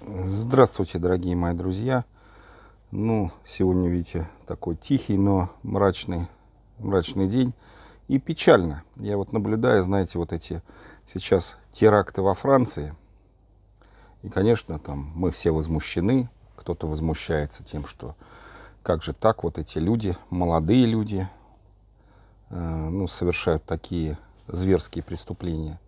Здравствуйте, дорогие мои друзья. Ну, сегодня, видите, такой тихий, но мрачный, мрачный день. И печально. Я вот наблюдаю, знаете, вот эти сейчас теракты во Франции. И, конечно, там мы все возмущены. Кто-то возмущается тем, что как же так вот эти люди, молодые люди, э, ну, совершают такие зверские преступления –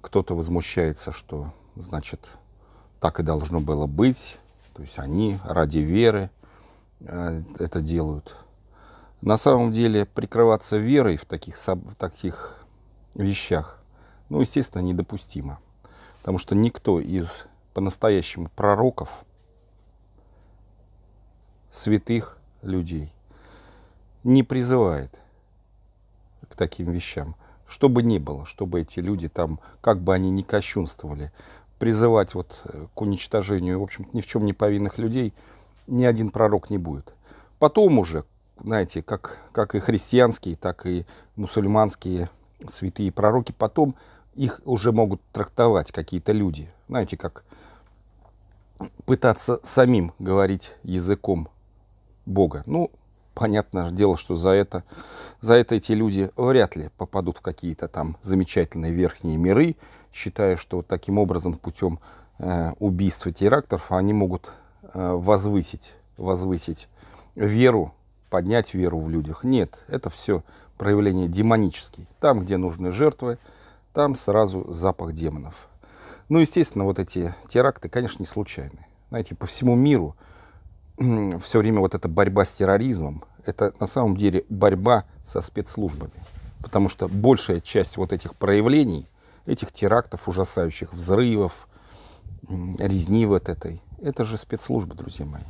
кто-то возмущается, что, значит, так и должно было быть. То есть они ради веры э, это делают. На самом деле прикрываться верой в таких, в таких вещах, ну, естественно, недопустимо. Потому что никто из по-настоящему пророков, святых людей, не призывает к таким вещам что бы ни было, чтобы эти люди там, как бы они ни кощунствовали, призывать вот э, к уничтожению, в общем ни в чем не повинных людей ни один пророк не будет. Потом уже, знаете, как, как и христианские, так и мусульманские святые пророки, потом их уже могут трактовать какие-то люди. Знаете, как пытаться самим говорить языком Бога. Ну, понятное дело, что за это, за это эти люди вряд ли попадут в какие-то там замечательные верхние миры, считая, что вот таким образом путем э, убийства терактов они могут э, возвысить, возвысить веру, поднять веру в людях. Нет, это все проявление демонический. Там, где нужны жертвы, там сразу запах демонов. Ну, естественно, вот эти теракты, конечно, не случайны. Знаете, по всему миру все время вот эта борьба с терроризмом, это на самом деле борьба со спецслужбами. Потому что большая часть вот этих проявлений, этих терактов ужасающих, взрывов, резни вот этой, это же спецслужбы, друзья мои.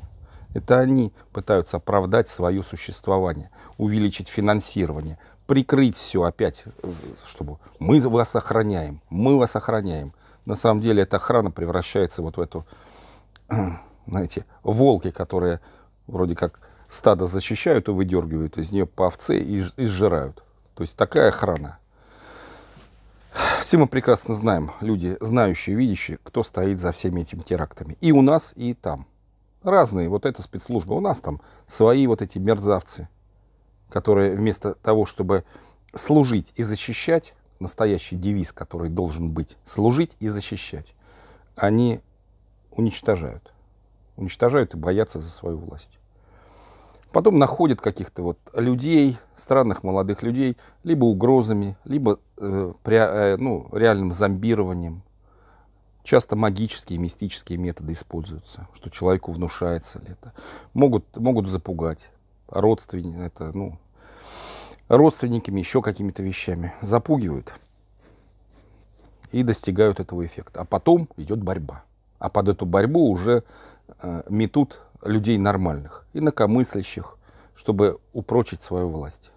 Это они пытаются оправдать свое существование, увеличить финансирование, прикрыть все опять, э, чтобы мы вас охраняем, мы вас охраняем. На самом деле эта охрана превращается вот в эту знаете, волки, которые вроде как стадо защищают и выдергивают из нее по овце и, и сжирают. То есть такая охрана. Все мы прекрасно знаем, люди, знающие, видящие, кто стоит за всеми этими терактами. И у нас, и там. Разные, вот эта спецслужба. У нас там свои вот эти мерзавцы, которые вместо того, чтобы служить и защищать, настоящий девиз, который должен быть, служить и защищать, они уничтожают уничтожают и боятся за свою власть. Потом находят каких-то вот людей, странных молодых людей, либо угрозами, либо э, при, э, ну, реальным зомбированием. Часто магические, мистические методы используются, что человеку внушается ли это. Могут, могут запугать родственники, это, ну, родственниками, еще какими-то вещами. Запугивают и достигают этого эффекта. А потом идет борьба а под эту борьбу уже э, метут людей нормальных, инакомыслящих, чтобы упрочить свою власть.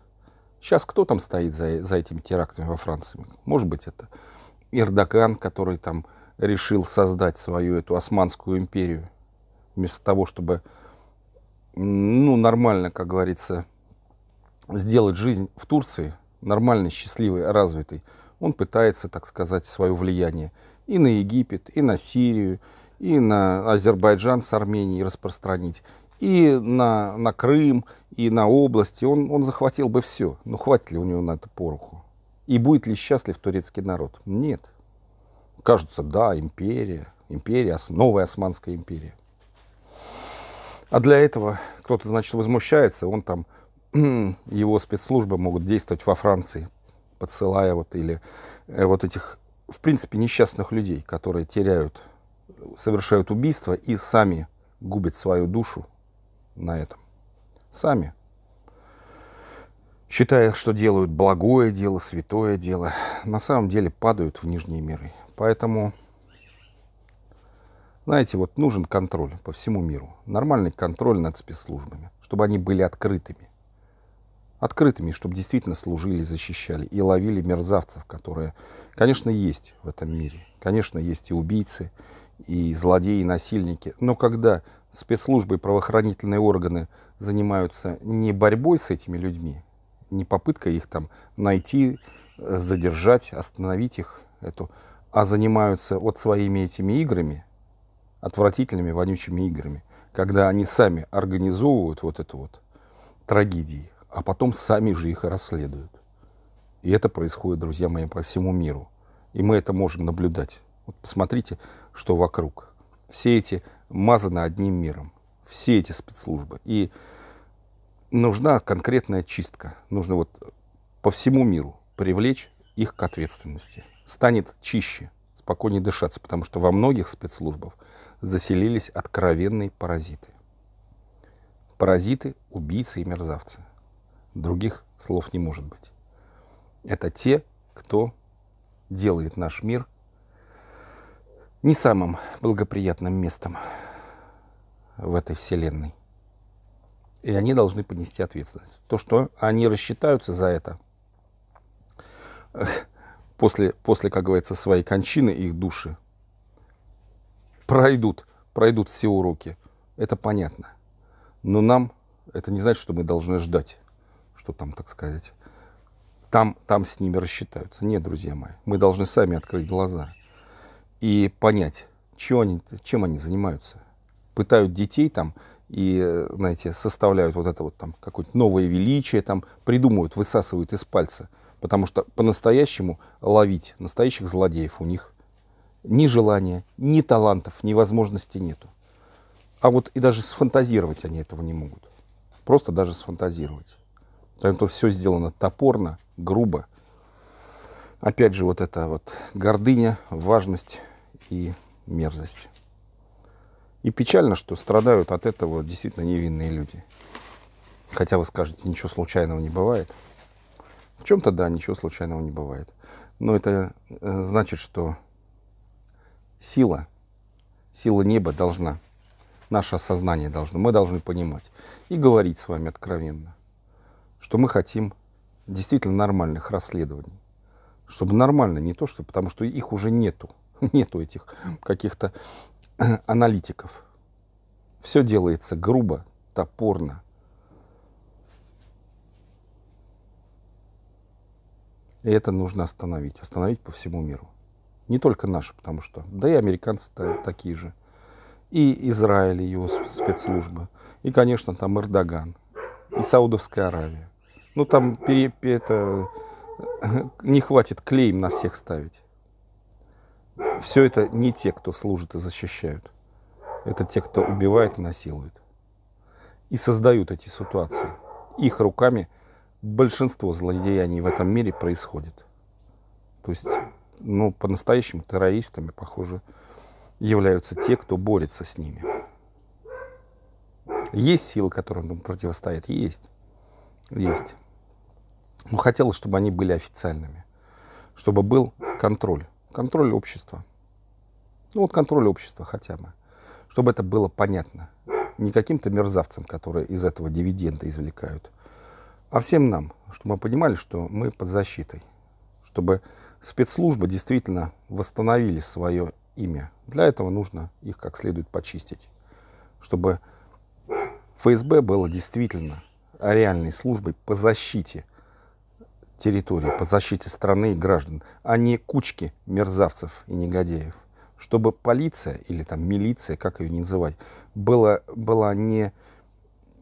Сейчас кто там стоит за, за этими терактами во Франции? Может быть, это Эрдоган, который там решил создать свою эту Османскую империю, вместо того, чтобы, ну, нормально, как говорится, сделать жизнь в Турции нормальной, счастливой, развитой, он пытается, так сказать, свое влияние и на Египет, и на Сирию, и на Азербайджан с Арменией распространить, и на, на Крым, и на области. Он, он захватил бы все. Но ну, хватит ли у него на это пороху? И будет ли счастлив турецкий народ? Нет. Кажется, да, империя, империя, новая Османская империя. А для этого кто-то, значит, возмущается, он там, его спецслужбы могут действовать во Франции, подсылая вот или э, вот этих в принципе, несчастных людей, которые теряют, совершают убийство и сами губят свою душу на этом. Сами. Считая, что делают благое дело, святое дело, на самом деле падают в нижние миры. Поэтому, знаете, вот нужен контроль по всему миру. Нормальный контроль над спецслужбами, чтобы они были открытыми открытыми, чтобы действительно служили, защищали и ловили мерзавцев, которые, конечно, есть в этом мире. Конечно, есть и убийцы, и злодеи, и насильники. Но когда спецслужбы и правоохранительные органы занимаются не борьбой с этими людьми, не попыткой их там найти, э, задержать, остановить их, эту, а занимаются вот своими этими играми, отвратительными, вонючими играми, когда они сами организовывают вот эту вот трагедию а потом сами же их и расследуют. И это происходит, друзья мои, по всему миру. И мы это можем наблюдать. Вот посмотрите, что вокруг. Все эти мазаны одним миром. Все эти спецслужбы. И нужна конкретная чистка. Нужно вот по всему миру привлечь их к ответственности. Станет чище, спокойнее дышаться, потому что во многих спецслужбах заселились откровенные паразиты. Паразиты, убийцы и мерзавцы. Других слов не может быть. Это те, кто делает наш мир не самым благоприятным местом в этой вселенной. И они должны понести ответственность. То, что они рассчитаются за это после, после как говорится, своей кончины их души пройдут, пройдут все уроки. Это понятно. Но нам это не значит, что мы должны ждать что там, так сказать, там, там с ними рассчитаются. Нет, друзья мои, мы должны сами открыть глаза и понять, чего они, чем они занимаются. Пытают детей там и, знаете, составляют вот это вот там какое-то новое величие, там придумывают, высасывают из пальца. Потому что по-настоящему ловить настоящих злодеев у них ни желания, ни талантов, ни возможности нету. А вот и даже сфантазировать они этого не могут. Просто даже сфантазировать. Там то все сделано топорно, грубо. Опять же, вот это вот гордыня, важность и мерзость. И печально, что страдают от этого действительно невинные люди. Хотя вы скажете, ничего случайного не бывает. В чем-то, да, ничего случайного не бывает. Но это э, значит, что сила, сила неба должна, наше сознание должно, мы должны понимать и говорить с вами откровенно что мы хотим действительно нормальных расследований. Чтобы нормально, не то что, потому что их уже нету. Нету этих каких-то аналитиков. Все делается грубо, топорно. И это нужно остановить. Остановить по всему миру. Не только наши, потому что... Да и американцы такие же. И Израиль, и его спецслужбы. И, конечно, там Эрдоган. И Саудовская Аравия. Ну там пере, это, не хватит клеем на всех ставить. Все это не те, кто служит и защищают. Это те, кто убивает и насилует. И создают эти ситуации. Их руками большинство злодеяний в этом мире происходит. То есть, ну, по-настоящему террористами, похоже, являются те, кто борется с ними. Есть силы, которым противостоят? Есть. Есть. Ну хотелось, чтобы они были официальными, чтобы был контроль, контроль общества. Ну вот контроль общества хотя бы, чтобы это было понятно. Не каким-то мерзавцам, которые из этого дивиденда извлекают, а всем нам, чтобы мы понимали, что мы под защитой, чтобы спецслужбы действительно восстановили свое имя. Для этого нужно их как следует почистить, чтобы ФСБ было действительно реальной службой по защите территории по защите страны и граждан, а не кучки мерзавцев и негодяев. Чтобы полиция или там милиция, как ее не называть, была, была не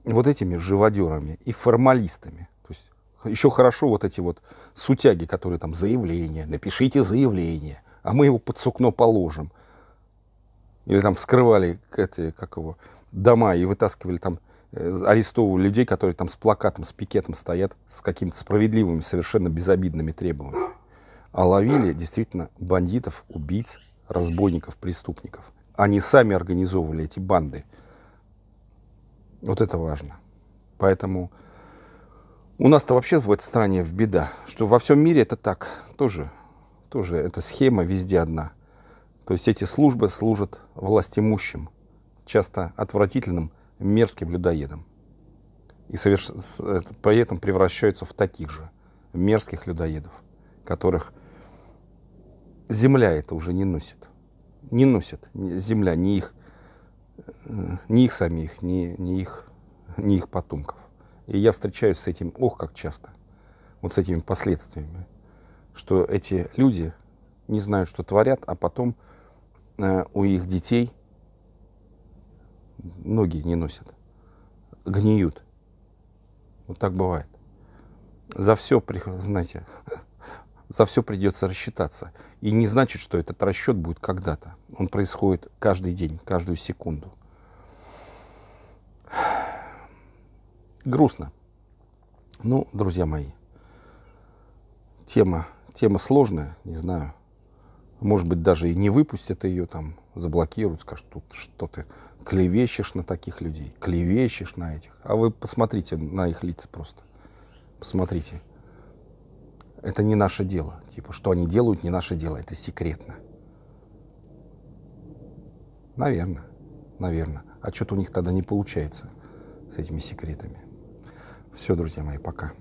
вот этими живодерами и формалистами. То есть еще хорошо вот эти вот сутяги, которые там заявление, напишите заявление, а мы его под сукно положим. Или там вскрывали эти, как его, дома и вытаскивали там Э, арестовывали людей, которые там с плакатом, с пикетом стоят, с какими-то справедливыми, совершенно безобидными требованиями. А ловили действительно бандитов, убийц, разбойников, преступников. Они сами организовывали эти банды. Вот это важно. Поэтому у нас-то вообще в этой стране в беда, что во всем мире это так. Тоже, тоже эта схема везде одна. То есть эти службы служат властимущим, часто отвратительным, мерзким людоедом. И соверш... поэтому превращаются в таких же мерзких людоедов, которых земля это уже не носит. Не носит. Земля не их, э, не их самих, не, не, их, не их потомков. И я встречаюсь с этим, ох, как часто, вот с этими последствиями, что эти люди не знают, что творят, а потом э, у их детей – ноги не носят, гниют. Вот так бывает. За все, знаете, за все придется рассчитаться. И не значит, что этот расчет будет когда-то. Он происходит каждый день, каждую секунду. Грустно. Ну, друзья мои, тема, тема сложная, не знаю, может быть, даже и не выпустят ее, там, заблокируют, скажут, тут что ты клевещешь на таких людей, клевещешь на этих. А вы посмотрите на их лица просто. Посмотрите. Это не наше дело. Типа, что они делают, не наше дело. Это секретно. Наверное. Наверное. А что-то у них тогда не получается с этими секретами. Все, друзья мои, пока.